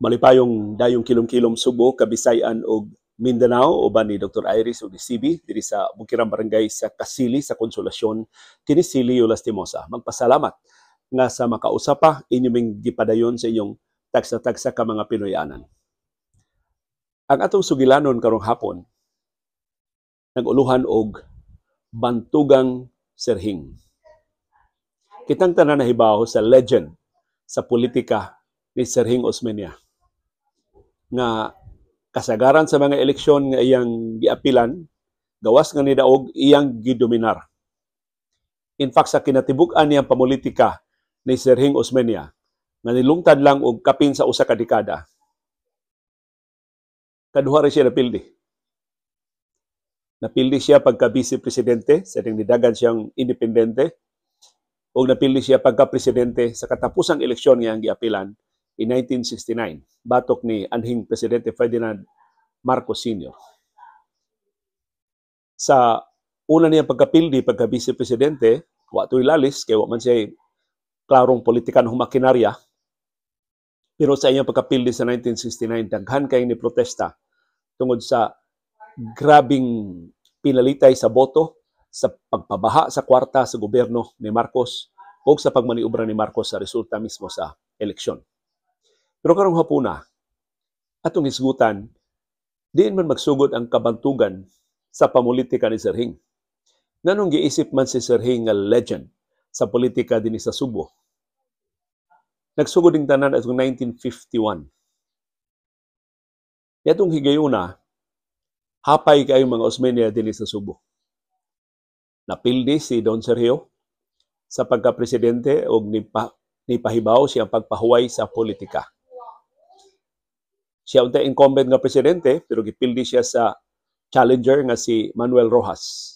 malipayong dayong kilom-kilom Subo, Kabisayan ug Mindanao uban ni Dr. Iris ug CB diri sa Bukiran Barangay sa Kasili sa Konsolasyon kini Sili Lastimosa. Magpasalamat nga sa makausap inyong gipadayon sa inyong tagsa-tagsa ka mga Pinoyanan. Ang atong sugilanon karong hapon naguluhan og bantugang serhing. Kitang tanan nahibaw sa legend sa politika ni Serhing Osmeña nga kasagaran sa mga eleksyon nga iyang giapilan gawas nga nidaog iyang gidominar. In fact sa kinatibuk-an niyang pamolitika ni Serhing Osmeña nga nilungtad lang og kapin sa usa ka dekada. Kaduha rin siya napildi. Napildi siya pagka vice presidente, sa nidagan siyang independente, o napildi siya pagka presidente sa katapusang eleksyon nga ang giapilan in 1969, batok ni anhing Presidente Ferdinand Marcos Sr. Sa una niya pagkapildi, pagka vice presidente, wa to ilalis, kay wa man siya klarong politikan humakinarya. Pero sa iyang pagkapildi sa 1969, daghan kay ni protesta tungod sa grabing pinalitay sa boto, sa pagpabaha sa kwarta sa gobyerno ni Marcos o sa pagmaniubra ni Marcos sa resulta mismo sa eleksyon. Pero karong hapuna, atong isgutan, diin man magsugod ang kabantugan sa pamulitika ni Sirhing. Nanong giisip man si Sirhing nga legend sa politika din sa Subo. Nagsugod ng tanan atong 1951. Yatong higayuna, hapay kayo mga Osmeña din sa Subo. Napildi si Don Sergio sa pagkapresidente o nipa, nipahibaw siyang pagpahuway sa politika. Siya unta incumbent nga presidente pero gipildi siya sa challenger nga si Manuel Rojas.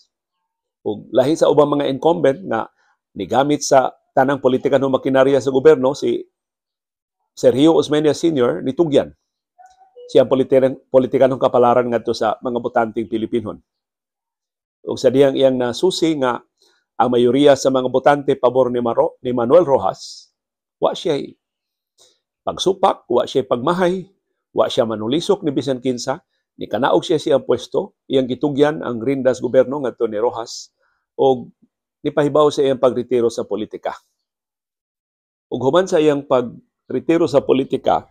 Ug lahi sa ubang mga incumbent nga nigamit sa tanang politika ng makinarya sa gobyerno si Sergio Osmeña Sr. nitugyan siyang politikan, politikanong kapalaran ngadto sa mga botanting Pilipinon. Ug sa diyang iyang nasusi nga ang mayoriya sa mga botante pabor ni, Maro, ni Manuel Rojas, wa siya pagsupak, wa siya pagmahay, Wa siya manulisok ni bisan kinsa, ni kanaog siya siyang pwesto, iyang gitugyan ang Rindas gobyerno ngadto ni Rojas og nipahibaw sa iyang pagretiro sa politika. Ug human sa iyang pagretiro sa politika,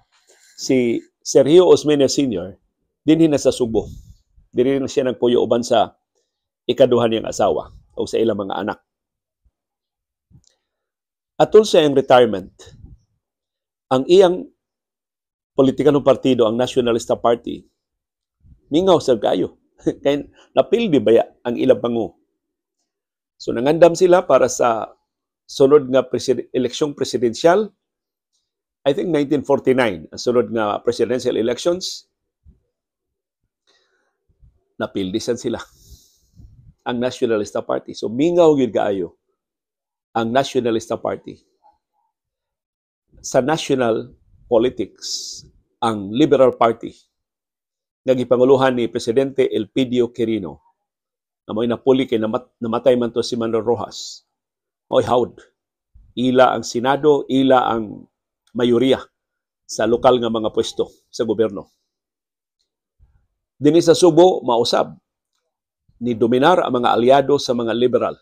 si Sergio Osmeña Sr. dinhi na sa Subo. diri na siya nagpuyo uban sa ikaduhan niyang asawa o sa ilang mga anak. Atul sa iyang retirement, ang iyang politika politikanong partido, ang Nationalista Party, mingaw sa kayo. Kaya di baya ang ilang pangu. So nangandam sila para sa sunod nga presiden- eleksyong presidensyal. I think 1949, ang sunod nga presidential elections. Napildisan sila ang Nationalista Party. So mingaw yun kaayo ang Nationalista Party sa national politics ang Liberal Party nga gipanguluhan ni Presidente Elpidio Quirino na mo'y napuli kay namat, namatay man to si Manuel Rojas. Oy hawd. Ila ang Senado, ila ang mayoriya sa lokal nga mga pwesto sa gobyerno. Dini sa Subo, mausab ni dominar ang mga aliado sa mga liberal.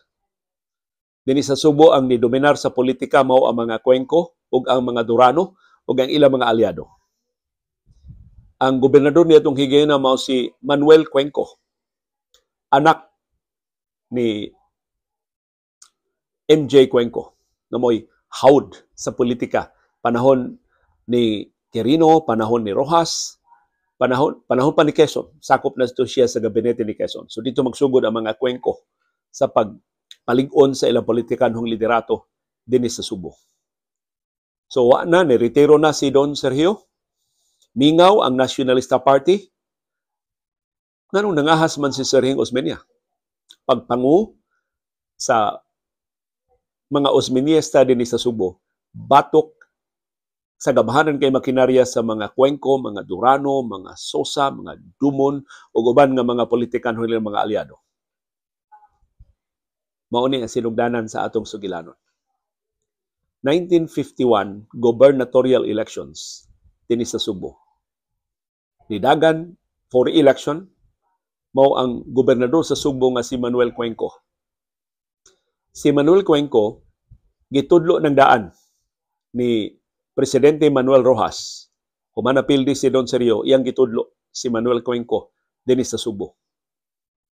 Dini sa Subo ang ni dominar sa politika mao ang mga Cuenco ug ang mga Durano ug ang ilang mga aliado. Ang gobernador nitong Higayuna mao si Manuel Cuenco, anak ni MJ Cuenco, na mo'y haud sa politika. Panahon ni Quirino, panahon ni Rojas, panahon, panahon pa ni Quezon. Sakop na ito siya sa gabinete ni Quezon. So dito magsugod ang mga Cuenco sa pagpalig-on sa ilang politikanhong liderato din sa Subo. So wa na, niretiro na si Don Sergio. Mingaw ang Nationalista Party. Nganong nangahas man si Sergio Osmeña? Pagpangu sa mga Osmeñista din sa Subo, batok sa gabahanan kay makinarya sa mga Cuenco, mga Durano, mga Sosa, mga Dumon, ug uban nga mga politikan nila mga aliado. Mao ni ang sinugdanan sa atong sugilanon. 1951 gubernatorial elections tinis sa Subo. Nidagan for election mao ang gobernador sa Subo nga si Manuel Cuenco. Si Manuel Cuenco gitudlo ng daan ni Presidente Manuel Rojas. Humanapildi si Don Serio, iyang gitudlo si Manuel Cuenco dinis sa Subo.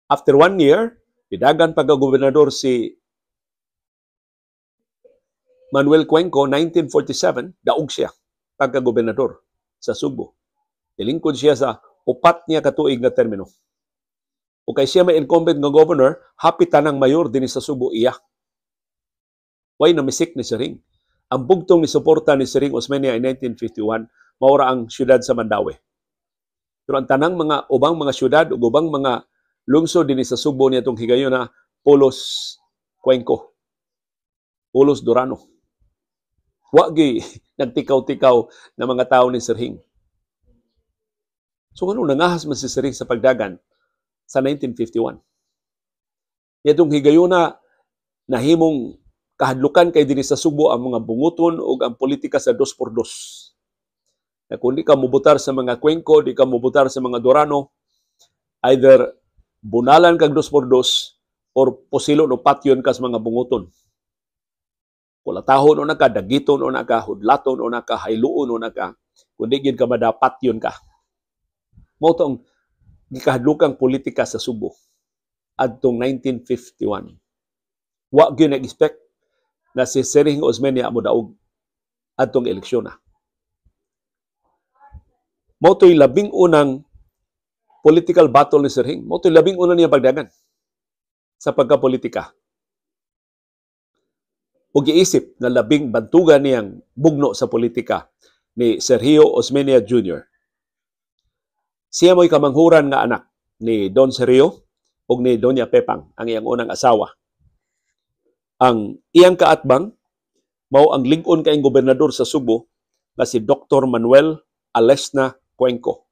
After one year, nidagan pagka gobernador si Manuel Cuenco, 1947, daog siya, pagka-gobernador sa Subo. Tilingkod siya sa upat niya katuig na termino. O kay siya may incumbent nga governor, hapitan tanang mayor din sa Subo iya. Why namisik ni Siring? Ang bugtong ni suporta ni Siring Osmeña in 1951, maura ang syudad sa Mandawi. Pero ang tanang mga ubang mga syudad o ubang mga lungsod din sa Subo niya itong higayon na Polos Cuenco. Polos Durano. Wagi nagtikaw-tikaw na mga tao ni Sirhing. So ano, nangahas man si Sirhing sa pagdagan sa 1951. Yatong higayuna nahimong kahadlukan kay dinis sa Subo ang mga bunguton o ang politika sa dos por dos. Na kung di ka mubutar sa mga Cuenco, di ka mubutar sa mga Dorano, either bunalan kag dos por dos or posilo no patyon kas mga bunguton. Wala tahon o ka, dagiton una ka, hudlaton o naka hayluon una ka. Kundi gid ka madapat yun ka. Mo tong gikahadlukang politika sa Subo adtong 1951. Wa gyud nag-expect na si Sergio Osmeña amo daog adtong eleksyon na. Mo to'y labing unang political battle ni Serhing. Mo to'y labing unang niya pagdagan sa pagkapolitika o giisip na labing bantugan niyang bugno sa politika ni Sergio Osmeña Jr. Siya mo'y kamanghuran nga anak ni Don Sergio o ni Donya Pepang, ang iyang unang asawa. Ang iyang kaatbang mao ang lingon kayong gobernador sa Subo na si Dr. Manuel Alesna Cuenco.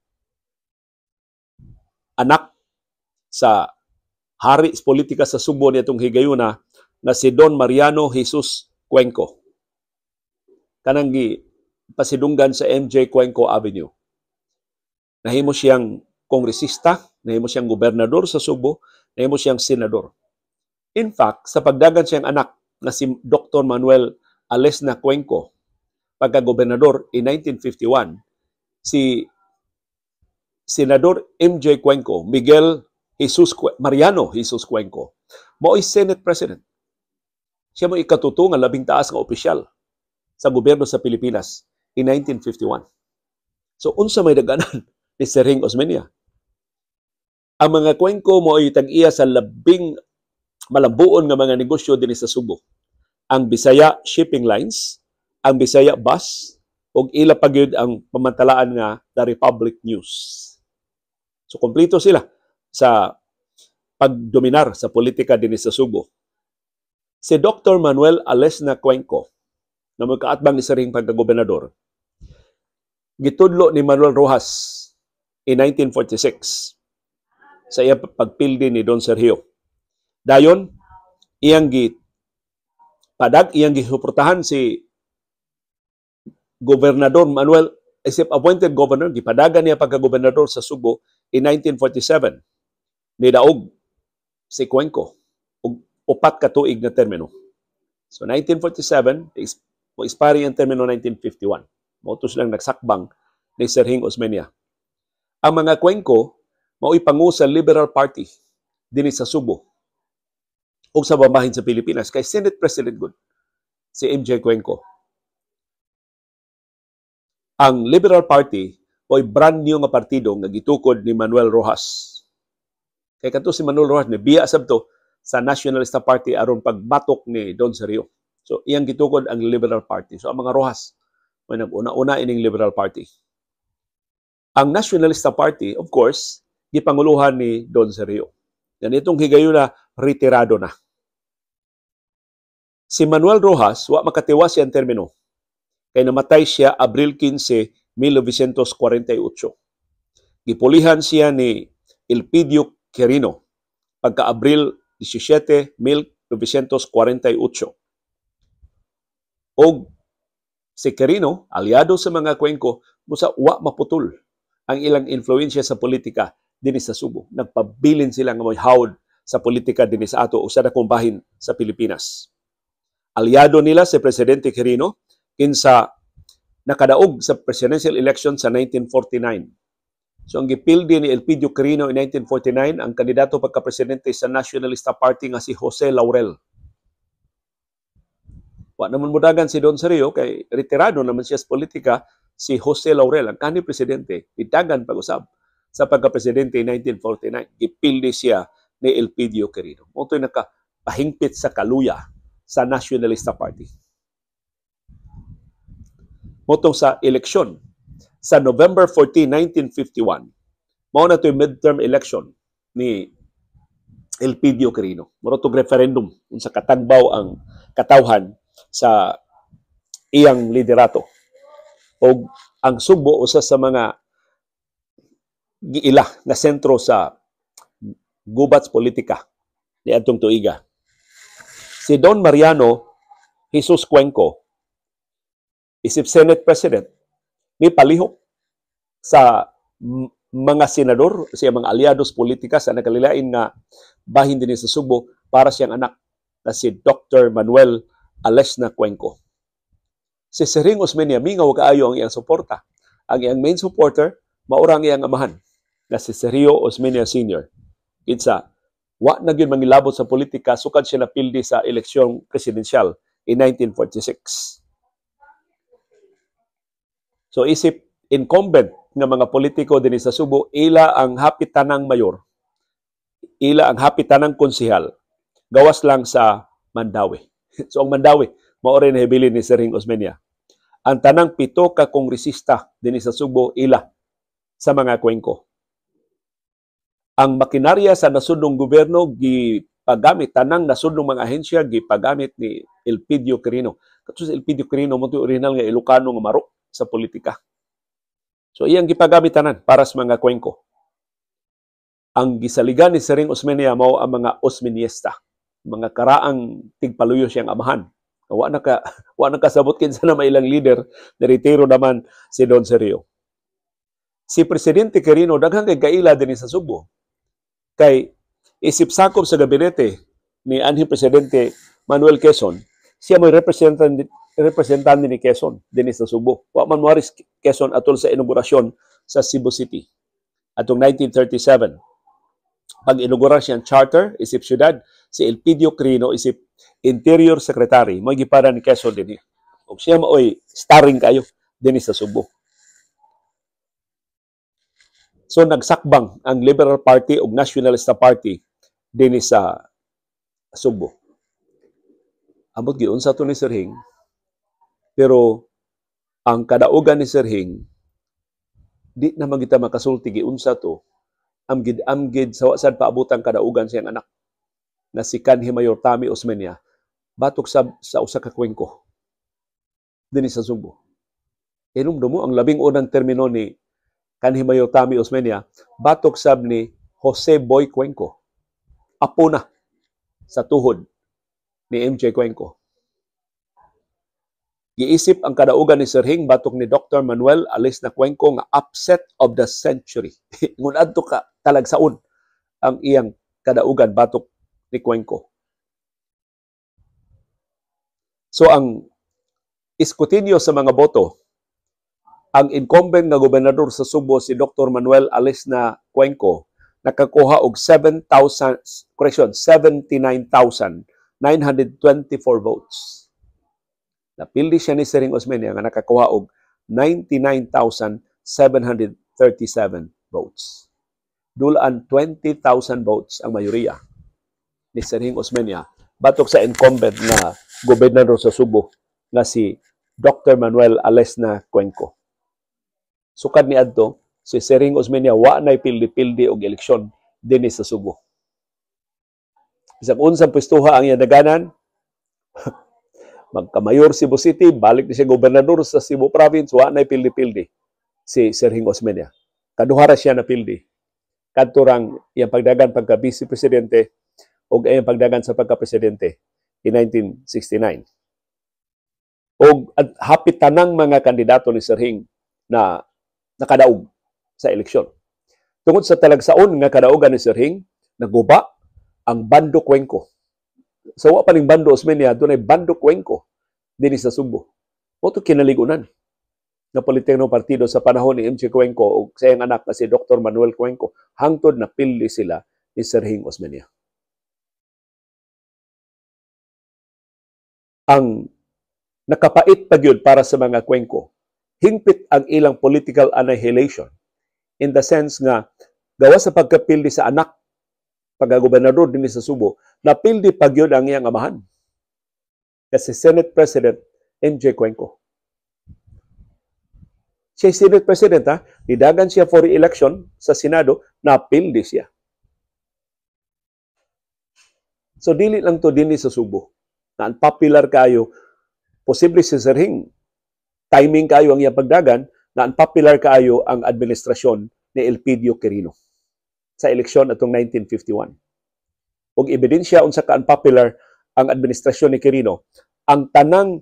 Anak sa haris politika sa Subo nitong Higayuna na si Don Mariano Jesus Cuenco. Kanang pasidunggan sa MJ Cuenco Avenue. Nahimo siyang kongresista, nahimo siyang gobernador sa Subo, nahimo siyang senador. In fact, sa pagdagan siyang anak na si Dr. Manuel Alesna Cuenco, pagka-gobernador in 1951, si Senador MJ Cuenco, Miguel Jesus Mariano Jesus Cuenco, mo Senate President. Siya mo ikatuto nga labing taas nga opisyal sa gobyerno sa Pilipinas in 1951. So unsa may daganan ni Ring Osmeña? Ang mga kwenko mo ay tag-iya sa labing malambuon nga mga negosyo din sa Subo. Ang Bisaya Shipping Lines, ang Bisaya Bus, ug ila pa ang pamantalaan nga The Republic News. So kompleto sila sa pagdominar sa politika din sa Subo. Si Dr. Manuel Alesna Cuenco, na magkaatbang isa ring pagkagobernador, gitudlo ni Manuel Rojas in 1946 sa iya pagpildi ni Don Sergio. Dayon, iyang git padag iyang gisuportahan si Gobernador Manuel isip eh, appointed governor gipadagan niya pagka-gobernador sa Subo in 1947 Nidaog si Cuenco upat ka tuig na termino. So 1947, expire ang termino 1951. Motos lang nagsakbang ni Serhing Osmeña. Ang mga kwengko, mao'y pangu sa Liberal Party din sa Subo o sa bamahin sa Pilipinas kay Senate President Good, si MJ Cuenco. Ang Liberal Party o'y brand new nga partido nga gitukod ni Manuel Rojas. Kay kanto si Manuel Rojas ni biya sabto sa Nationalista Party aron pagbatok ni Don Serio. So iyang gitukod ang Liberal Party. So ang mga Rojas may naguna-una ining Liberal Party. Ang Nationalista Party, of course, gipanguluhan ni Don Serio. Yan itong higayon na retirado na. Si Manuel Rojas, wa makatiwas yan termino. Kay namatay siya Abril 15, 1948. Gipulihan siya ni Elpidio Quirino pagka Abril 17, O Og si Quirino, aliado sa mga kwengko, musa wa maputol ang ilang influensya sa politika dinhi sa Subo. Nagpabilin sila nga may hawd sa politika dinhi sa ato usa na kong bahin sa Pilipinas. Aliado nila si Presidente Quirino kinsa nakadaog sa presidential election sa 1949 So ang gipildi ni Elpidio Quirino in 1949 ang kandidato pagka-presidente sa Nationalista Party nga si Jose Laurel. Wa naman mudagan si Don Serio kay retirado naman siya sa politika si Jose Laurel ang kanhi presidente bitagan pag-usab sa pagka-presidente in 1949 gipildi siya ni Elpidio Quirino. Motoy to'y nakapahingpit sa kaluya sa Nationalista Party. Motong sa eleksyon sa November 14, 1951. Mao na to midterm election ni Elpidio Quirino. Moro to referendum unsa katagbaw ang katawhan sa iyang liderato. O ang Subo usa sa mga giila na sentro sa gubats politika ni Adtong Tuiga. Si Don Mariano Jesus Cuenco, isip Senate President, ni palihok sa mga senador, siya mga aliados politika sa nakalilain na bahin din sa Subo para siyang anak na si Dr. Manuel Alesna Cuenco. Si Sering Osmeña mingaw kaayo ang iyang suporta. Ang iyang main supporter, maurang iyang amahan na si Sergio Osmeña Sr. Kinsa, wa na gyud mangilabot sa politika sukad siya napildi sa eleksyong presidensyal in 1946. So isip incumbent ng mga politiko din sa Subo, ila ang happy tanang mayor, ila ang happy tanang konsihal, gawas lang sa Mandawi. So ang Mandawi, maori na hibilin ni Sering Osmeña. Ang tanang pito ka kongresista din sa Subo, ila sa mga kwengko. Ang makinarya sa nasudong gobyerno, gipagamit, tanang nasudong mga ahensya, gipagamit ni Elpidio Quirino. Kato sa Elpidio Quirino, mo original nga Ilocano nga Maro, sa politika. So iyang gipagamit tanan para sa mga kwengko. Ang gisaligan ni Sering Osmeña mao ang mga Osmeñista, mga karaang tigpaluyo siyang amahan. Wa na ka wa na kasabot kinsa na mailang leader, retiro naman si Don Serio. Si presidente Quirino daghang kay kaila dinhi sa Subo. Kay isip sakop sa gabinete ni anhi presidente Manuel Quezon, siya may representante representante ni Quezon, dinis sa Subo. Wa man mo Quezon atol sa inaugurasyon sa Cebu City. Atong 1937, pag inaugurar siyang charter, isip syudad, si Elpidio Crino, isip Interior Secretary, mo gipara ni Quezon din. Kung siya maoy, starring kayo dinis sa Subo. So nagsakbang ang Liberal Party ug Nationalist Party dinhi sa Subo. Amot giun sa to ni Sir Hing, pero ang kadaugan ni Sirhing, di na magita makasulti giunsa to, amgid amgid sa wasad paabutang kadaugan siyang anak na si Kanhi Mayor Tami Osmeña batok sa sa usa ka kwengko dinhi sa Sugbo. Inumdo mo ang labing unang termino ni Kanhi Mayor Tami Osmeña batok sab ni Jose Boy Cuenco. Apo na sa tuhod ni MJ Cuenco. Giisip ang kadaugan ni Sir Hing batok ni Dr. Manuel Alis na Cuenco nga upset of the century. Ngunadto ka talagsaon ang iyang kadaugan batok ni Cuenco. So ang iskutinyo sa mga boto, ang incumbent nga gobernador sa Subo si Dr. Manuel Alis na Cuenco nakakuha og 7,000 correction 79,924 votes. Napildi siya ni Sering Osmeña nga nakakuha og 99,737 votes. Dulaan 20,000 votes ang mayoriya ni Sering Osmeña batok sa incumbent na gobernador sa Subo na si Dr. Manuel Alesna Cuenco. Sukad ni Adto, si Sering Osmeña wa nay pildi-pildi og eleksyon dinhi sa Subo. Isang unsang pwestuha ang yadaganan, magka-mayor Cebu City, balik ni siya gobernador sa Cebu Province, wa na pildi-pildi si Serging Osmeña. Kaduhara siya na pildi. Kanturang iyang pagdagan pagka vice presidente o iyang pagdagan sa pagka presidente in 1969. O at hapit tanang mga kandidato ni Serhing na nakadaog sa eleksyon. Tungod sa talagsaon nga kadaogan ni Serhing, naguba ang Bando Cuenco sa wa paning bando Osmeña dunay bando Cuenco din sa Subo. Mo to kinaligunan na politiko partido sa panahon ni MC Cuenco ug sa iyang anak na si Dr. Manuel Cuenco hangtod na pili sila ni Serging Osmeña. Ang nakapait pa para sa mga Cuenco hingpit ang ilang political annihilation in the sense nga gawa sa pagkapili sa anak pagagobernador din sa Subo, na napildi pagyod ang iyang amahan. Kasi Senate President MJ Cuenco. Siya Senate President ha, nidagan siya for election sa Senado, na napildi siya. So dili lang to din sa Subo. Na unpopular kayo, posible si Hing, timing kayo ang iyang pagdagan, na unpopular kayo ang administrasyon ni Elpidio Quirino sa eleksyon atong 1951. Og ebidensya unsa ka unpopular ang administrasyon ni Quirino, ang tanang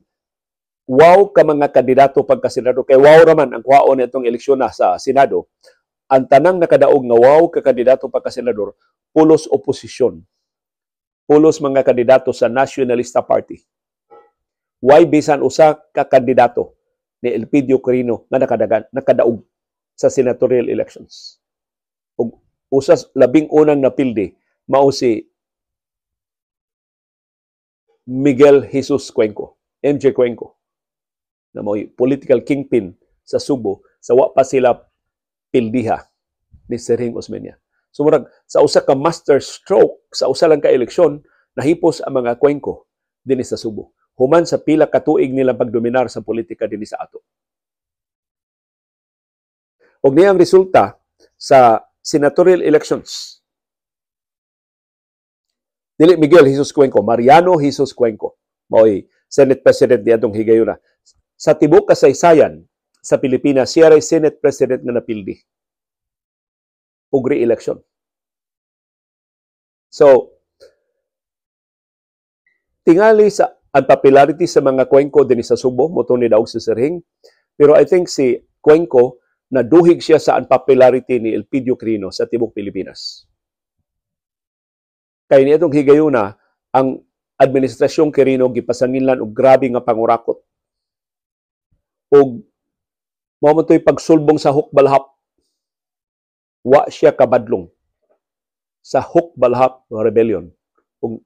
wow ka mga kandidato pagka senador kay wow raman ang kwaon nitong eleksyon na sa Senado, ang tanang nakadaog nga wow ka kandidato pagka senador pulos oposisyon. Pulos mga kandidato sa Nationalista Party. Why bisan usa ka kandidato ni Elpidio Quirino nga nakadagan nakadaog sa senatorial elections usas labing unang napildi mao si Miguel Jesus Cuenco, MJ Cuenco, na mo'y political kingpin sa Subo, sa wa pa sila pildiha ni Sering Osmeña. So murag, sa usa ka master stroke, sa usa lang ka eleksyon, nahipos ang mga Cuenco din sa Subo. Human sa pila katuig nila pagdominar sa politika din sa ato. Og niyang resulta sa senatorial elections. Dili Miguel Jesus Cuenco, Mariano Jesus Cuenco, maoy Senate President ni atong higayuna. Sa tibuok kasaysayan sa Pilipinas, siya ray Senate President nga napildi og election So, tingali sa ang popularity sa mga Cuenco din sa Subo, moto ni daog sa Sirhing. Pero I think si Cuenco na duhig siya sa unpopularity ni Elpidio Crino sa Tibok Pilipinas. Kaya nitong higayuna, ang administrasyong Quirino gipasanginlan og grabe nga pangurakot og mao pagsulbong sa hukbalhap wa siya kabadlong sa hukbalhap rebellion ug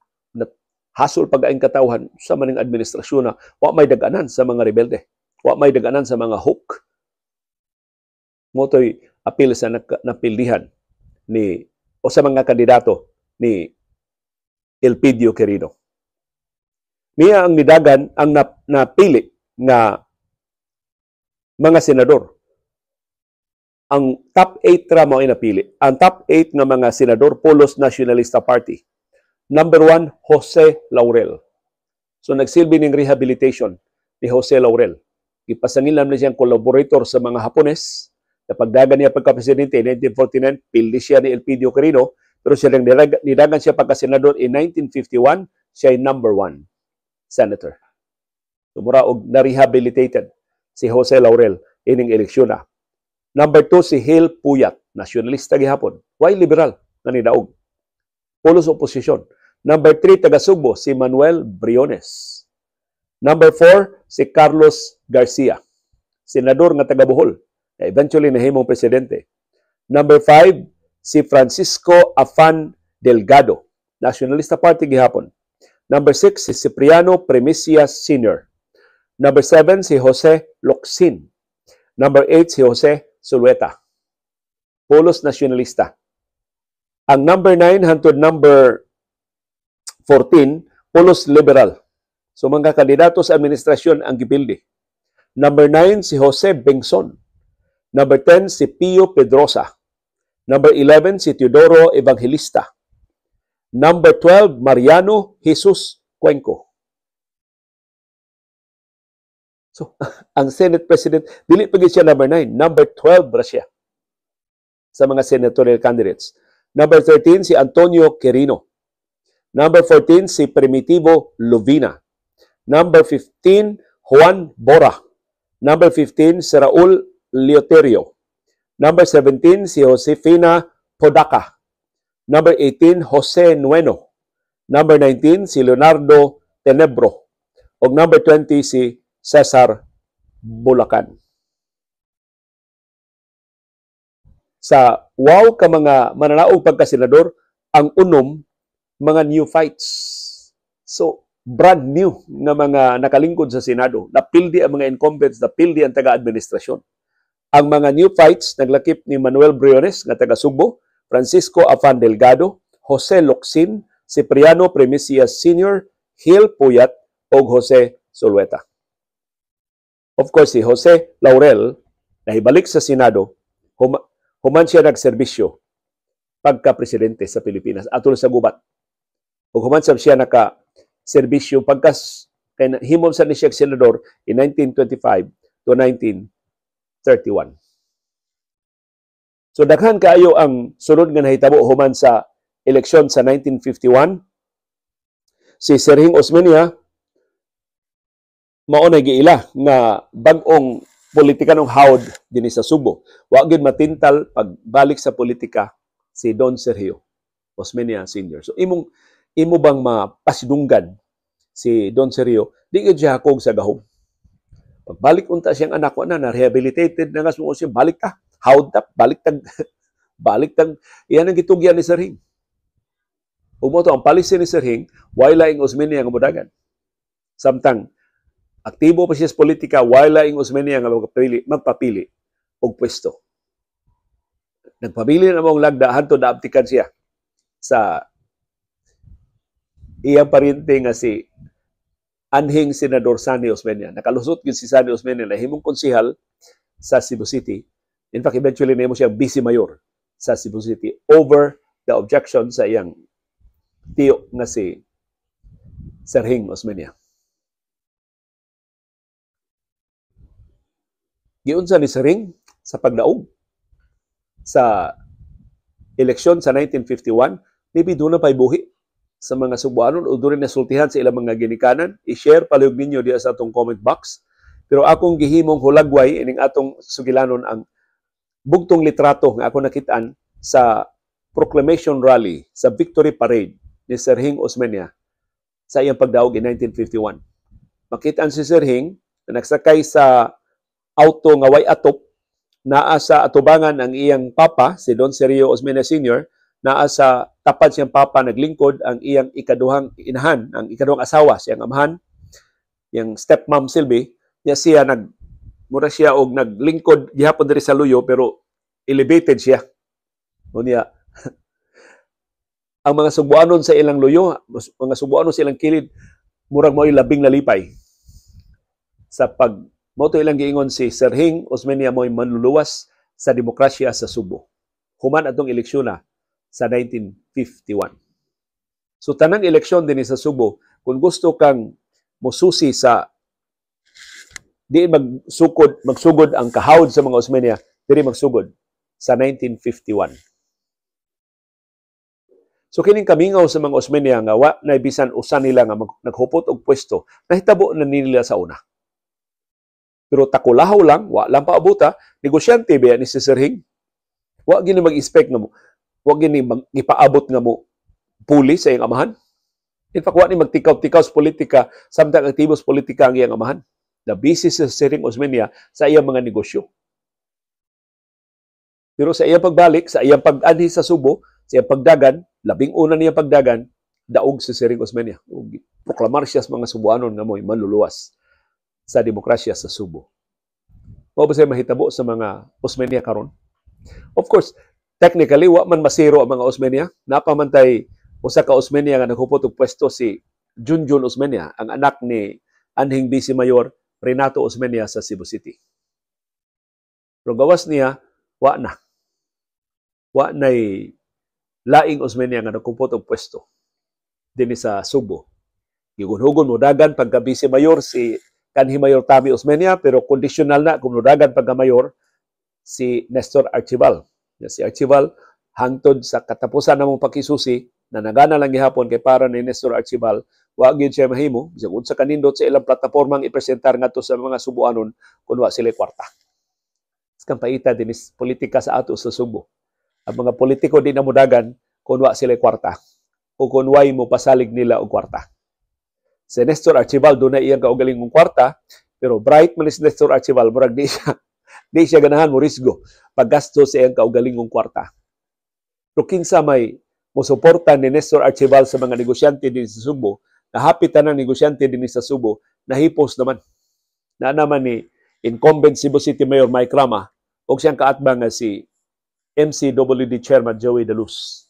hasol pag ang katawhan sa maning administrasyon na wa may daganan sa mga rebelde wa may daganan sa mga hook motoy apil sa napilihan ni o sa mga kandidato ni Elpidio Quirino. Niya ang nidagan ang nap, napili nga mga senador. Ang top 8 ra mao napili. Ang top 8 nga mga senador Polos Nationalista Party. Number 1 Jose Laurel. So nagsilbi ning rehabilitation ni Jose Laurel. Ipasangilan na siyang collaborator sa mga Hapones na pagdagan niya pagkapresidente in 1949, pildi siya ni Elpidio Quirino, pero siya lang nidagan, nidagan siya pagkasenador in 1951, siya ay number one senator. Tumura og na-rehabilitated si Jose Laurel ining eleksyon na. Number two, si Hale Puyat, nasyonalista gihapon. Why liberal? Na nidaog. Polos opposition. Number three, taga Subo, si Manuel Briones. Number four, si Carlos Garcia, senador nga taga Bohol na eventually nahimong presidente. Number five, si Francisco Afan Delgado, Nationalista Party gihapon. Number six, si Cipriano Premicia Sr. Number seven, si Jose Loxin. Number eight, si Jose Sulueta. Polos Nationalista. Ang number 9 hangtod number 14, Polos Liberal. So mga kandidato sa administrasyon ang gibildi. Number 9 si Jose Bengson. Number 10, si Pio Pedrosa. Number 11, si Teodoro Evangelista. Number 12, Mariano Jesus Cuenco. So, ang Senate President, dili pa siya number 9, number 12 ra siya sa mga senatorial candidates. Number 13, si Antonio Quirino. Number 14, si Primitivo Lovina. Number 15, Juan Bora. Number 15, si Raul Leoterio. Number 17, si Josefina Podaca. Number 18, Jose Nueno. Number 19, si Leonardo Tenebro. O number 20, si Cesar Bulacan. Sa wow ka mga mananaog pagkasenador, ang unom, mga new fights. So, brand new nga mga nakalingkod sa Senado. Napildi ang mga incumbents, napildi ang taga-administrasyon ang mga new fights naglakip ni Manuel Briones nga taga Sugbo, Francisco Afan Delgado, Jose Loxin, Cipriano Premisias Sr., Gil Puyat o Jose Solueta. Of course, si Jose Laurel na nahibalik sa Senado, hum human siya nagserbisyo pagka-presidente sa Pilipinas atol sa gubat. Ug human sab siya naka serbisyo pagka kay himom sa ni siya senador in 1925 to 19 31. So daghan kaayo ang sunod nga nahitabo human sa eleksyon sa 1951. Si Serhing Osmeña mao na giila nga bag-ong politikanong ng hawd dinhi sa Subo. Wa gid matintal pagbalik sa politika si Don Sergio Osmeña Senior. So imong imo bang mapasidunggan si Don Sergio di gyud siya sa gahom Pagbalik unta siyang anak ko na, na-rehabilitated na nga sungo siya, balik ta, hawd ta, balik tag, balik tag, iyan ang gitugyan ni Sir Hing. Umoto, ang policy ni Sir Hing, wala ing Osmania nga mudagan. Samtang, aktibo pa siya sa politika, wala ing Osmania nga magpapili, magpapili og pwesto. Nagpabili na mong lagda, hanto na abtikan siya sa iyang parinte nga si anhing senador Sani Osmeña. Nakalusot gyud si Sani Osmeña na himong konsihal sa Cebu City. In fact, eventually nimo siyang vice mayor sa Cebu City over the objection sa iyang tiyo nga si Serhing Osmeña. Giunsa ni Serhing sa pagdaog sa eleksyon sa 1951, maybe doon na pa'y buhi sa mga Cebuanon o duri nasultihan sa ilang mga ginikanan. I-share palayog ninyo diya sa atong comment box. Pero akong gihimong hulagway ining atong sugilanon ang bugtong litrato nga ako nakitaan sa proclamation rally sa victory parade ni Serhing Osmeña sa iyang pagdaog in 1951. Makitaan si Serhing na nagsakay sa auto nga way atop naa sa atubangan ang iyang papa si Don Sergio Osmeña Sr naa sa tapad siyang papa naglingkod ang iyang ikaduhang inahan, ang ikaduhang asawa, siyang amahan, yung stepmom Silby, niya siya nag mura siya og naglingkod gihapon diri sa luyo pero elevated siya. Unya ang mga subuanon sa ilang luyo, mga subuanon sa ilang kilid, murag mao labing lalipay sa pag mo to ilang giingon si Serhing Osmeña mo'y manluluwas sa demokrasya sa Subo. Human atong eleksyon na sa 1951. So tanang eleksyon din sa Subo, kung gusto kang mosusi sa di magsukod magsugod ang kahawd sa mga Osmania, diri magsugod sa 1951. So kining kamingaw sa mga Osmania nga wa na bisan usa nila nga mag, naghupot og pwesto, nahitabo na nila sa una. Pero takulahaw lang, wa lang paabuta, negosyante ba ni si Sir Hing? Wa gini mag-expect na mo. Huwag yun ni ipaabot nga mo puli sa iyong amahan. In fact, ni magtikaw-tikaw sa politika, samtang aktibo sa politika ang iyang amahan. The business sa Siring Osmeña sa iyang mga negosyo. Pero sa iyang pagbalik, sa iyang pag-anhi sa Subo, sa iyang pagdagan, labing una niya pagdagan, daog si Siring Osmeña. Proklamar siya sa mga Subuanon nga mo'y maluluwas sa demokrasya sa Subo. Mao ba siya mahitabo sa mga Osmeña karon? Of course, technically wa man masiro ang mga Osmania napamantay usa ka Osmania nga naghupot og pwesto si Junjun Osmania ang anak ni Anhing BC Mayor Renato Osmania sa Cebu City pero gawas niya wa na wa nay laing Osmania nga naghupot og pwesto dinhi sa Subo gigunhugon mo dagan pagka BC Mayor si kanhi Mayor Tami Osmania pero conditional na kung nudagan pagka mayor si Nestor Archibal na si Archibald hangtod sa katapusan mong pakisusi na nagana lang gihapon kay para ni Nestor Archibald wa gyud siya mahimo bisag unsa kanindot sa ilang platapormang ipresentar ngadto sa mga Subuanon kun wa sila kwarta. Kang paita dinis politika sa ato sa Subo. Ang mga politiko din namudagan kun wa sila kwarta o kun way mo pasalig nila og kwarta. Si Nestor Archibald dunay iyang kaugalingong kwarta pero bright man si Nestor Archibald murag di siya Di siya ganahan mo risgo. Paggastos iyang kaugalingong kwarta. Pero kinsa may musuporta ni Nestor Archival sa mga negosyante din sa Subo, nahapit na ng negosyante din sa Subo, nahipos naman. Na naman ni incumbent Cebu City Mayor Mike Rama o siyang kaatbang nga si MCWD Chairman Joey De Luz.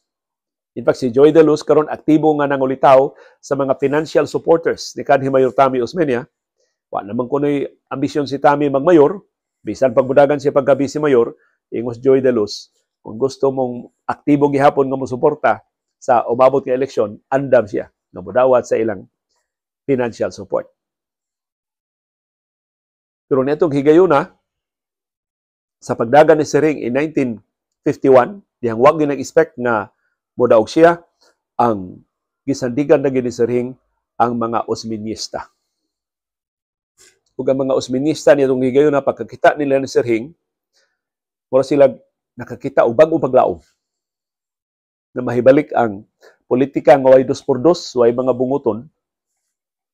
In fact, si Joey De Luz karon aktibo nga nangulitaw sa mga financial supporters ni kanhi Mayor Tami Osmeña. Wa naman kunoy ambisyon si Tami magmayor, Bisan pagbudagan siya pagkabi si Mayor, ingos Joy De Luz, kung gusto mong aktibo gihapon nga musuporta sa umabot nga eleksyon, andam siya nga mudawat sa ilang financial support. Pero netong higayuna, sa pagdagan ni Sering in 1951, dihang wag nag-expect na modaog siya ang gisandigan na gini Sering ang mga Osminista ug ang mga usminista nitong higayon na pagkakita nila ni Sir Hing, mura sila nakakita og bag-o na mahibalik ang politika nga way dos por dos, way mga bunguton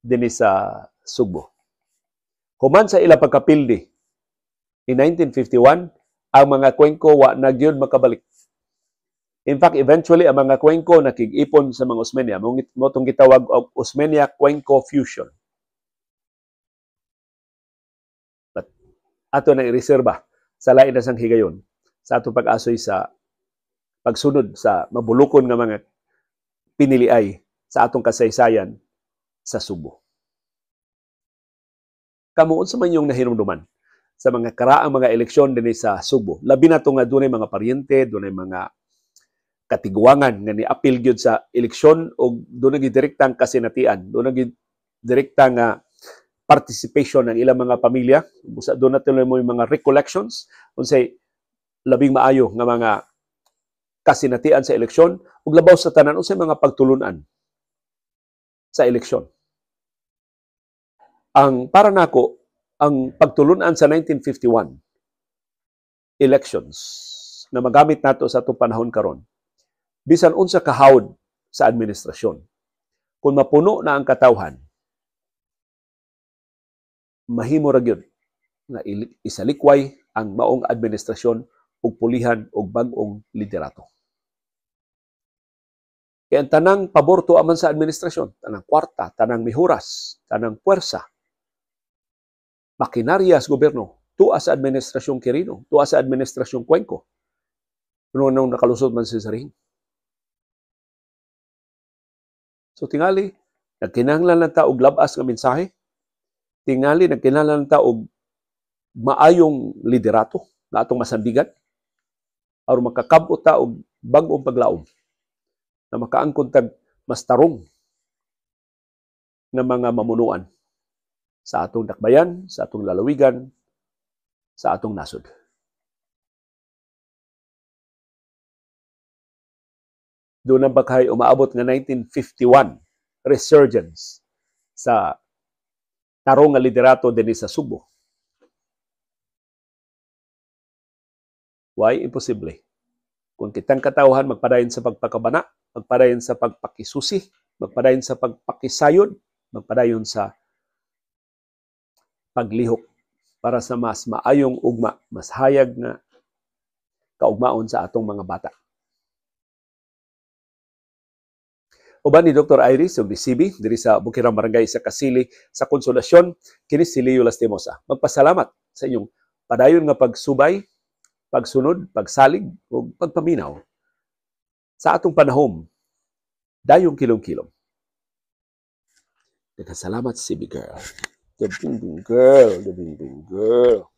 dinhi sa Sugbo. Human sa ila pagkapildi in 1951, ang mga kwengko wa nagyud makabalik. In fact, eventually ang mga kwengko nakig-ipon sa mga Osmania, mo tong gitawag og Osmania Cuenco Fusion. ato nang ireserba sa lain na sang higayon sa ato pag-asoy sa pagsunod sa mabulukon nga mga piniliay sa atong kasaysayan sa Subo. Kamuon sa manyong nahinumduman sa mga karaang mga eleksyon din sa Subo. Labi na nga dunay mga paryente, dunay mga katigwangan nga ni appeal gyud sa eleksyon o dunay direktang kasinatian, dunay direktang nga uh, participation ng ilang mga pamilya. Busa doon natin mo yung mga recollections Unsay labing maayo nga mga kasinatian sa eleksyon ug labaw sa tanan unsay mga pagtulunan sa eleksyon. Ang para nako ang pagtulunan sa 1951 elections na magamit nato sa atong panahon karon bisan unsa kahawd sa administrasyon kung mapuno na ang katawhan mahimo ra gyud nga isalikway ang maong administrasyon ug pulihan og bag-ong liderato. Kay ang tanang paborto aman sa administrasyon, tanang kwarta, tanang mihuras, tanang puwersa, makinaryas gobyerno, tuwa sa administrasyong Quirino, tuwa sa administrasyong Cuenco. Ano nang nakalusot man si Saring. So tingali, nagkinahanglan lang ta og labas nga mensahe tingali nagkilala ng tao maayong liderato na atong masandigan aron makakabot ta og bag-ong paglaom na makaangkon tag mas tarong ng mga mamunuan sa atong dakbayan, sa atong lalawigan, sa atong nasod. Doon ang bakay umaabot ng 1951 resurgence sa tarong nga liderato dinhi sa Subo. Why imposible? Kung kitang katawhan magpadayon sa pagpakabana, magpadayon sa pagpakisusi, magpadayon sa pagpakisayod, magpadayon sa paglihok para sa mas maayong ugma, mas hayag na kaugmaon sa atong mga bata. Uban ni Dr. Iris ug ni CB diri sa Bukirang Barangay sa Kasili sa Konsolasyon kini si Leo Lastimosa. Magpasalamat sa inyong padayon nga pagsubay, pagsunod, pagsalig ug pagpaminaw sa atong panahom dayong kilong-kilong. Nagkasalamat si Big Girl. The Bing Girl, the Bing Bing Girl.